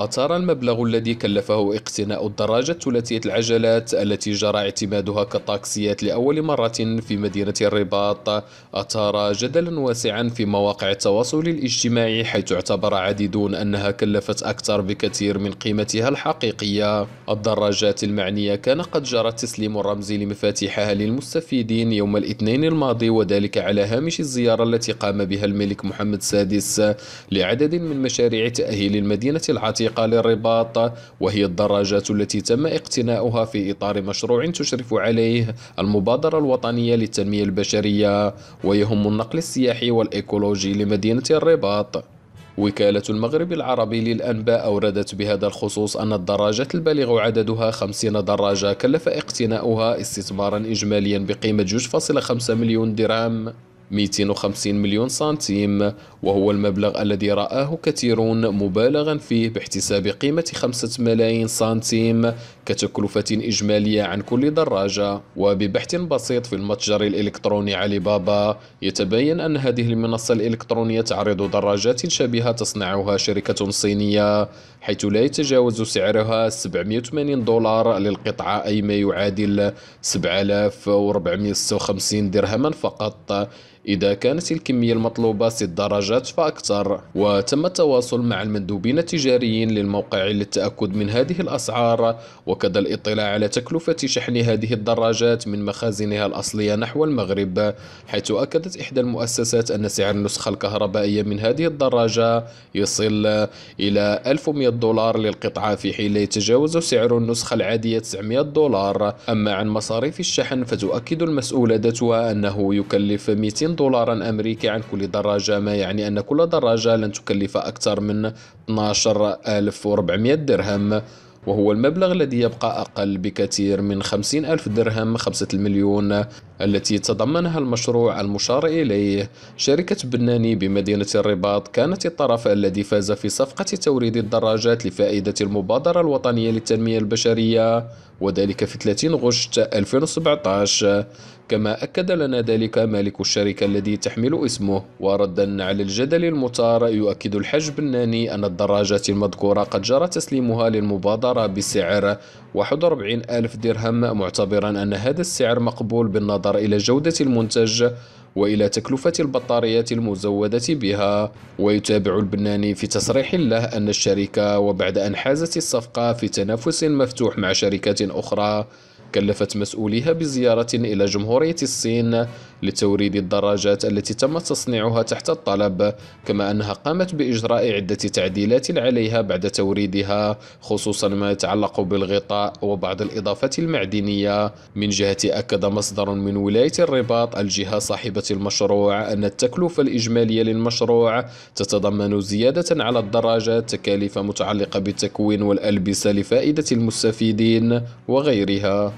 أثار المبلغ الذي كلفه اقتناء الدراجة ثلاثية العجلات التي جرى اعتمادها كطاكسيات لأول مرة في مدينة الرباط أثار جدلا واسعا في مواقع التواصل الاجتماعي حيث اعتبر عديدون أنها كلفت أكثر بكثير من قيمتها الحقيقية الدراجات المعنية كان قد جرى تسليم الرمز لمفاتيحها للمستفيدين يوم الاثنين الماضي وذلك على هامش الزيارة التي قام بها الملك محمد السادس لعدد من مشاريع تأهيل المدينة العتيقة الوثيقة للرباط وهي الدراجات التي تم اقتناؤها في إطار مشروع تشرف عليه المبادرة الوطنية للتنمية البشرية ويهم النقل السياحي والإيكولوجي لمدينة الرباط وكالة المغرب العربي للأنباء أوردت بهذا الخصوص أن الدراجات البالغ عددها 50 دراجة كلف اقتناؤها استثمارا إجماليا بقيمة 2.5 مليون درهم 250 مليون سنتيم وهو المبلغ الذي رآه كثيرون مبالغا فيه باحتساب قيمة 5 ملايين سنتيم كتكلفة إجمالية عن كل دراجة وببحث بسيط في المتجر الإلكتروني علي بابا يتبين أن هذه المنصة الإلكترونية تعرض دراجات شبيهة تصنعها شركة صينية حيث لا يتجاوز سعرها 780 دولار للقطعة أي ما يعادل 7456 درهما فقط إذا كانت الكمية المطلوبة ست درجات فأكثر وتم التواصل مع المندوبين التجاريين للموقع للتأكد من هذه الأسعار وكذا الاطلاع على تكلفة شحن هذه الدراجات من مخازنها الأصلية نحو المغرب حيث أكدت إحدى المؤسسات أن سعر النسخة الكهربائية من هذه الدراجة يصل إلى 1100 دولار للقطعة في حين يتجاوز سعر النسخة العادية 900 دولار أما عن مصاريف الشحن فتؤكد المسؤولة ذاتها أنه يكلف 200 دولارا أمريكي عن كل دراجة ما يعني أن كل دراجة لن تكلف أكثر من 12400 درهم وهو المبلغ الذي يبقى أقل بكثير من 50 ألف درهم 5 المليون التي تضمنها المشروع المشار إليه شركة بناني بمدينة الرباط كانت الطرف الذي فاز في صفقة توريد الدراجات لفائدة المبادرة الوطنية للتنمية البشرية وذلك في 30 غشت 2017 كما أكد لنا ذلك مالك الشركة الذي تحمل اسمه وردا على الجدل المثار يؤكد الحج بناني أن الدراجات المذكورة قد جرى تسليمها للمبادرة بسعر 41 ألف درهم معتبرا أن هذا السعر مقبول بالنظر إلى جودة المنتج وإلى تكلفة البطاريات المزودة بها ويتابع البناني في تصريح له أن الشركة وبعد أن حازت الصفقة في تنافس مفتوح مع شركات أخرى كلفت مسؤوليها بزيارة إلى جمهورية الصين لتوريد الدراجات التي تم تصنيعها تحت الطلب كما أنها قامت بإجراء عدة تعديلات عليها بعد توريدها خصوصا ما يتعلق بالغطاء وبعض الإضافات المعدنية من جهة أكد مصدر من ولاية الرباط الجهة صاحبة المشروع أن التكلفة الإجمالية للمشروع تتضمن زيادة على الدراجات تكاليف متعلقة بالتكوين والألبسة لفائدة المستفيدين وغيرها